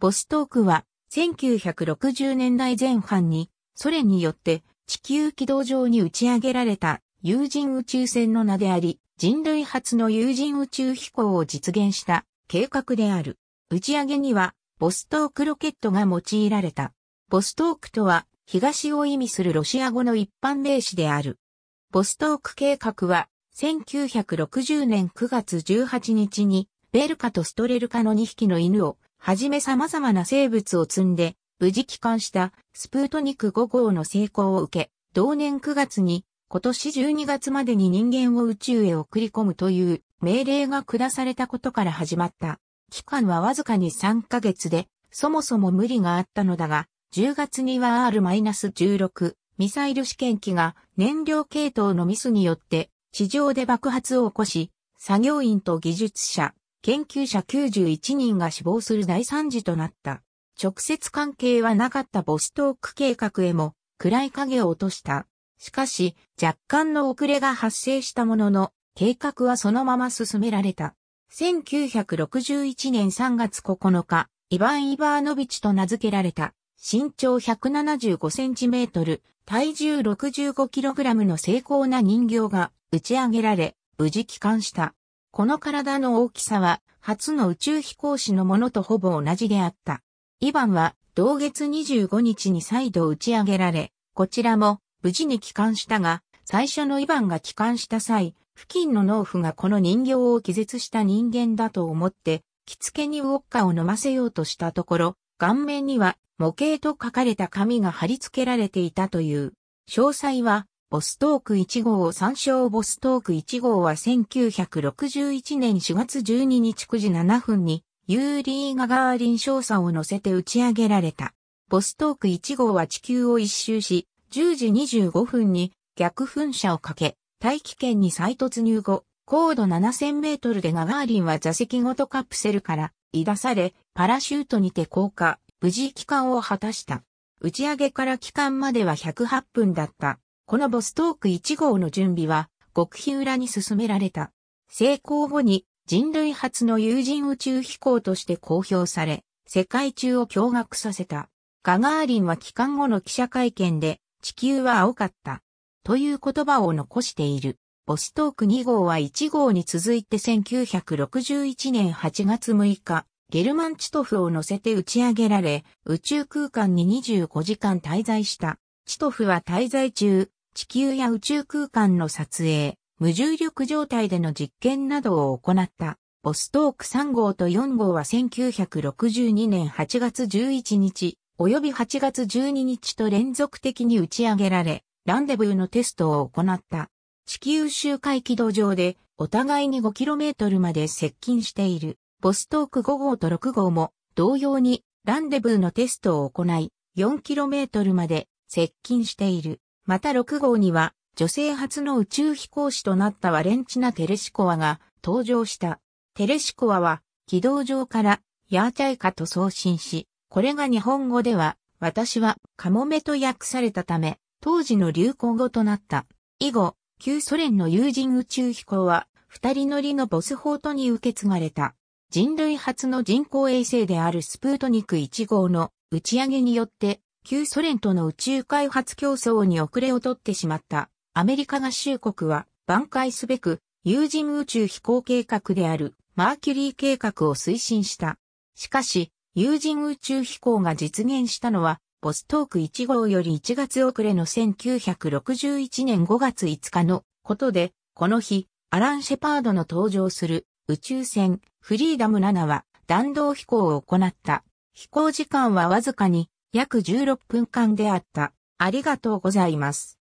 ボストークは1960年代前半にソ連によって地球軌道上に打ち上げられた有人宇宙船の名であり、人類初の有人宇宙飛行を実現した計画である。打ち上げにはボストークロケットが用いられた。ボストークとは東を意味するロシア語の一般名詞である。ボストーク計画は1960年9月18日にベルカとストレルカの2匹の犬をはじめ様々な生物を積んで、無事帰還したスプートニク5号の成功を受け、同年9月に今年12月までに人間を宇宙へ送り込むという命令が下されたことから始まった。期間はわずかに3ヶ月で、そもそも無理があったのだが、10月には R-16 ミサイル試験機が燃料系統のミスによって地上で爆発を起こし、作業員と技術者、研究者91人が死亡する大惨事となった。直接関係はなかったボストーク計画へも暗い影を落とした。しかし、若干の遅れが発生したものの、計画はそのまま進められた。1961年3月9日、イヴァン・イバーノビチと名付けられた、身長175センチメートル、体重65キログラムの精巧な人形が打ち上げられ、無事帰還した。この体の大きさは、初の宇宙飛行士のものとほぼ同じであった。イバンは、同月25日に再度打ち上げられ、こちらも、無事に帰還したが、最初のイバンが帰還した際、付近の農夫がこの人形を気絶した人間だと思って、着付けにウォッカを飲ませようとしたところ、顔面には模型と書かれた紙が貼り付けられていたという。詳細はボストーク1号を参照ボストーク1号は1961年4月12日9時7分にユーリー・ガガーリン少佐を乗せて打ち上げられた。ボストーク1号は地球を一周し、10時25分に逆噴射をかけ、大気圏に再突入後、高度7000メートルでガガーリンは座席ごとカプセルから移出され、パラシュートにて降下、無事帰還を果たした。打ち上げから帰還までは108分だった。このボストーク1号の準備は、極秘裏に進められた。成功後に人類初の有人宇宙飛行として公表され、世界中を驚愕させた。ガガーリンは帰還後の記者会見で、地球は青かった。という言葉を残している。ボストーク2号は1号に続いて1961年8月6日、ゲルマンチトフを乗せて打ち上げられ、宇宙空間に25時間滞在した。チトフは滞在中、地球や宇宙空間の撮影、無重力状態での実験などを行った。ボストーク3号と4号は1962年8月11日、及び8月12日と連続的に打ち上げられ、ランデブーのテストを行った。地球周回軌道上で、お互いに 5km まで接近している。ボストーク5号と6号も、同様に、ランデブーのテストを行い、4km まで接近している。また6号には、女性初の宇宙飛行士となったワレンチナ・テレシコワが登場した。テレシコワは、軌道上から、ヤーチャイカと送信し、これが日本語では、私は、カモメと訳されたため、当時の流行語となった。以後、旧ソ連の友人宇宙飛行は、二人乗りのボス法とに受け継がれた。人類初の人工衛星であるスプートニク1号の打ち上げによって旧ソ連との宇宙開発競争に遅れをとってしまったアメリカ合衆国は挽回すべく有人宇宙飛行計画であるマーキュリー計画を推進した。しかし、有人宇宙飛行が実現したのは、ボストーク1号より1月遅れの1961年5月5日のことで、この日、アラン・シェパードの登場する宇宙船フリーダム7は弾道飛行を行った。飛行時間はわずかに約16分間であった。ありがとうございます。